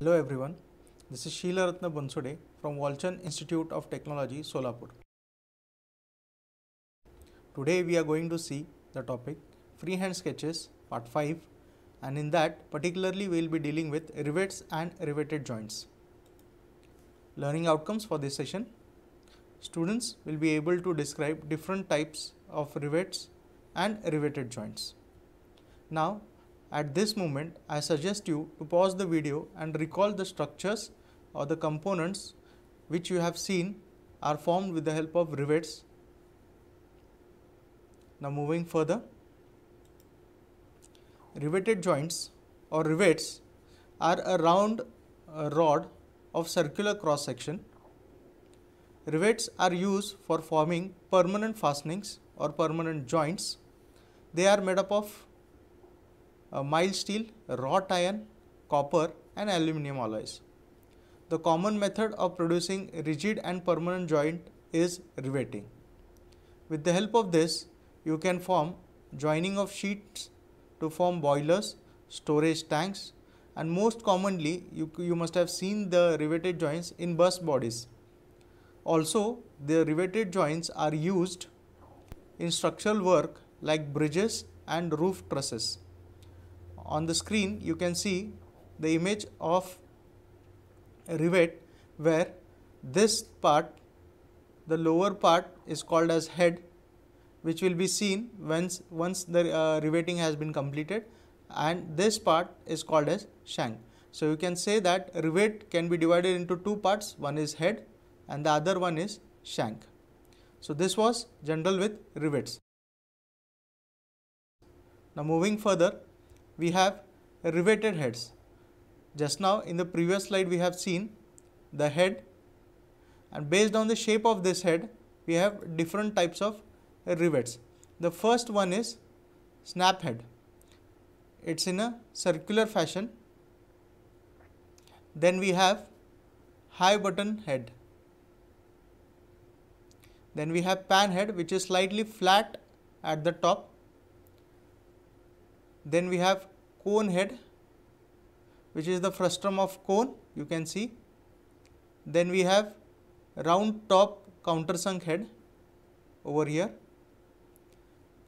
Hello everyone, this is Sheila Ratna Bansode from Walchan Institute of Technology, Solapur. Today we are going to see the topic Freehand Sketches Part 5 and in that particularly we will be dealing with rivets and riveted joints. Learning outcomes for this session. Students will be able to describe different types of rivets and riveted joints. Now at this moment, I suggest you to pause the video and recall the structures or the components which you have seen are formed with the help of rivets. Now moving further, riveted joints or rivets are a round uh, rod of circular cross section. Rivets are used for forming permanent fastenings or permanent joints. They are made up of mild steel, wrought iron, copper and aluminium alloys. The common method of producing rigid and permanent joint is riveting. With the help of this, you can form joining of sheets to form boilers, storage tanks and most commonly you, you must have seen the riveted joints in bus bodies. Also, the riveted joints are used in structural work like bridges and roof trusses on the screen you can see the image of a rivet where this part the lower part is called as head which will be seen once once the uh, riveting has been completed and this part is called as shank so you can say that rivet can be divided into two parts one is head and the other one is shank so this was general with rivets now moving further we have riveted heads. Just now in the previous slide we have seen the head and based on the shape of this head we have different types of rivets. The first one is snap head. It's in a circular fashion. Then we have high button head. Then we have pan head which is slightly flat at the top. Then we have cone head which is the frustum of cone you can see. Then we have round top countersunk head over here.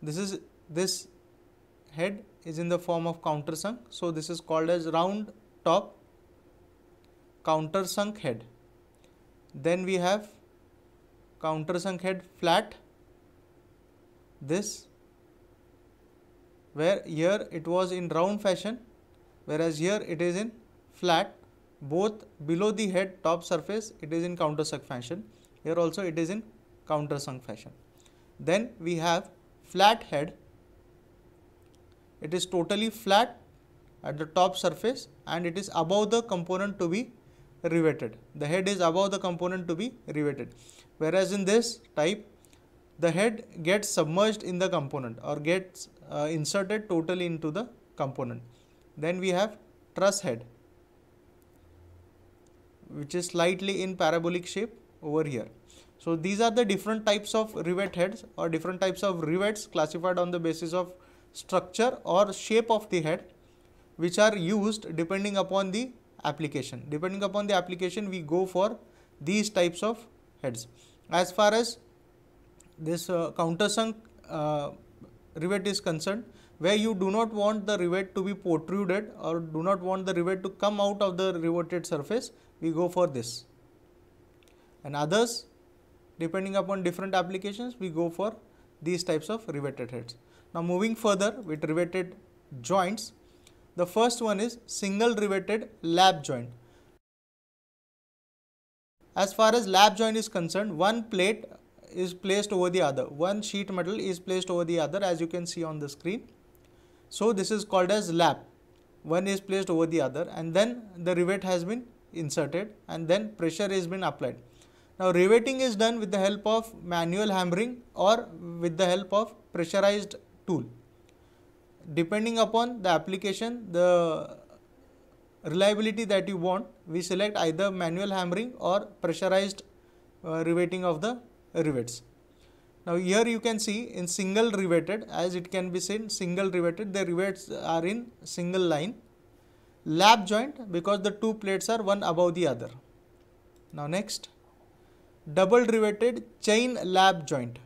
This is this head is in the form of countersunk. So, this is called as round top countersunk head. Then we have countersunk head flat, this where here it was in round fashion whereas here it is in flat both below the head top surface it is in counter sunk fashion here also it is in counter sunk fashion then we have flat head it is totally flat at the top surface and it is above the component to be riveted the head is above the component to be riveted whereas in this type the head gets submerged in the component or gets uh, inserted totally into the component. Then we have truss head which is slightly in parabolic shape over here. So these are the different types of rivet heads or different types of rivets classified on the basis of structure or shape of the head which are used depending upon the application. Depending upon the application we go for these types of heads. As far as this uh, countersunk uh, rivet is concerned where you do not want the rivet to be protruded or do not want the rivet to come out of the riveted surface we go for this and others depending upon different applications we go for these types of riveted heads. Now moving further with riveted joints the first one is single riveted lap joint. As far as lap joint is concerned, one plate is placed over the other. One sheet metal is placed over the other as you can see on the screen. So this is called as lap. One is placed over the other and then the rivet has been inserted and then pressure is been applied. Now riveting is done with the help of manual hammering or with the help of pressurized tool. Depending upon the application, the reliability that you want, we select either manual hammering or pressurized uh, riveting of the rivets. Now here you can see in single riveted as it can be seen single riveted the rivets are in single line. Lap joint because the two plates are one above the other. Now next double riveted chain lap joint.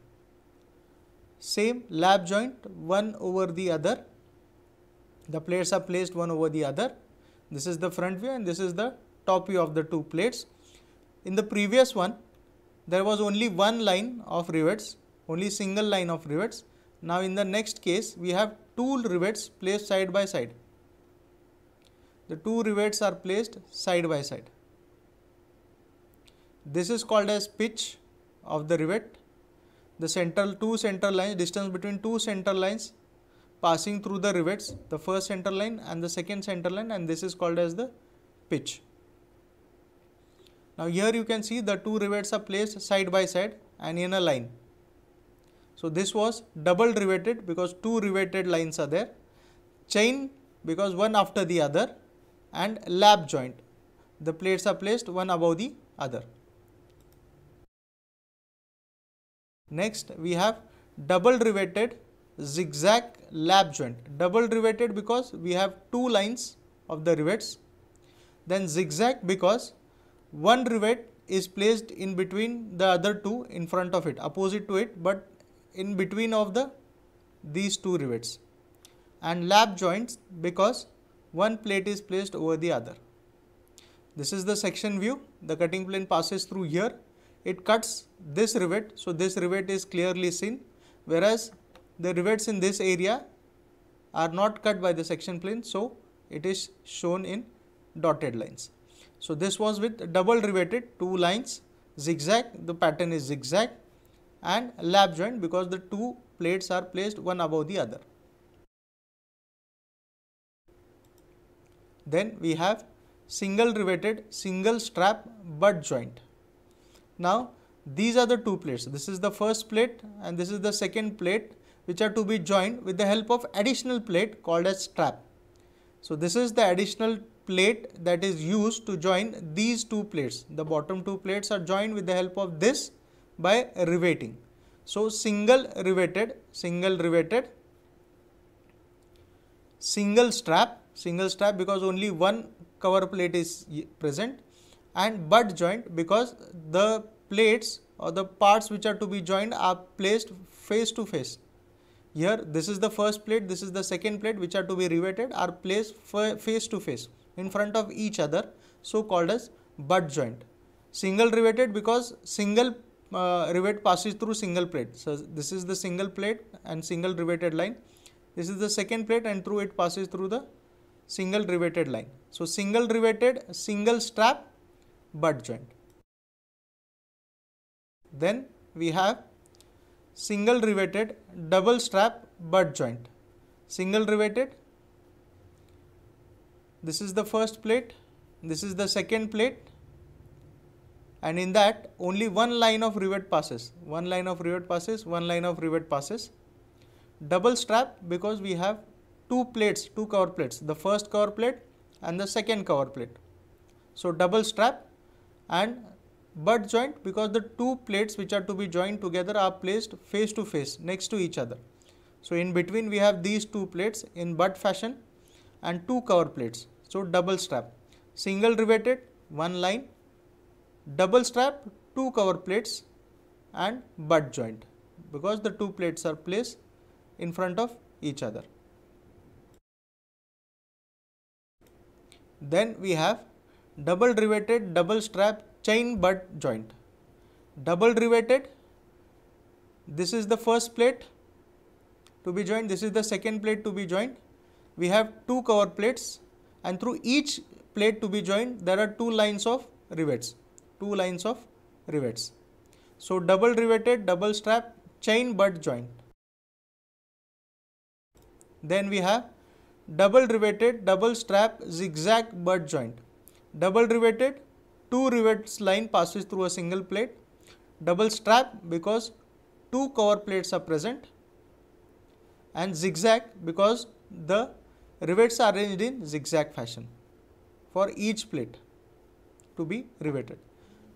Same lap joint one over the other. The plates are placed one over the other. This is the front view and this is the top view of the two plates. In the previous one there was only one line of rivets, only single line of rivets. Now in the next case, we have two rivets placed side by side. The two rivets are placed side by side. This is called as pitch of the rivet. The central two center lines, distance between two center lines passing through the rivets, the first center line and the second center line and this is called as the pitch. Now here you can see the two rivets are placed side by side and in a line. So this was double riveted because two riveted lines are there. Chain because one after the other and lap joint. The plates are placed one above the other. Next we have double riveted zigzag lap joint. Double riveted because we have two lines of the rivets. Then zigzag because one rivet is placed in between the other two in front of it, opposite to it, but in between of the these two rivets and lap joints because one plate is placed over the other. This is the section view. The cutting plane passes through here. It cuts this rivet. So, this rivet is clearly seen whereas the rivets in this area are not cut by the section plane. So, it is shown in dotted lines. So, this was with double riveted two lines zigzag the pattern is zigzag and lap joint because the two plates are placed one above the other. Then we have single riveted single strap butt joint. Now these are the two plates this is the first plate and this is the second plate which are to be joined with the help of additional plate called as strap. So this is the additional plate that is used to join these two plates. The bottom two plates are joined with the help of this by riveting. So, single riveted, single riveted, single strap, single strap because only one cover plate is present and butt joint because the plates or the parts which are to be joined are placed face to face. Here this is the first plate, this is the second plate which are to be riveted are placed face to face in front of each other so called as butt joint. Single riveted because single uh, rivet passes through single plate. So this is the single plate and single riveted line. This is the second plate and through it passes through the single riveted line. So single riveted, single strap, butt joint. Then we have single riveted, double strap, butt joint. Single riveted, this is the first plate, this is the second plate and in that only one line of rivet passes, one line of rivet passes, one line of rivet passes. Double strap because we have two plates, two cover plates, the first cover plate and the second cover plate. So, double strap and butt joint because the two plates which are to be joined together are placed face to face next to each other. So, in between we have these two plates in butt fashion and two cover plates. So, double strap, single riveted, one line, double strap, two cover plates and butt joint because the two plates are placed in front of each other. Then we have double riveted double strap chain butt joint. Double riveted, this is the first plate to be joined, this is the second plate to be joined. We have two cover plates and through each plate to be joined there are two lines of rivets two lines of rivets so double riveted double strap chain butt joint then we have double riveted double strap zigzag butt joint double riveted two rivets line passes through a single plate double strap because two cover plates are present and zigzag because the Rivets are arranged in zigzag fashion for each plate to be riveted.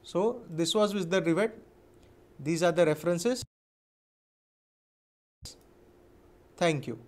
So, this was with the rivet. These are the references. Thank you.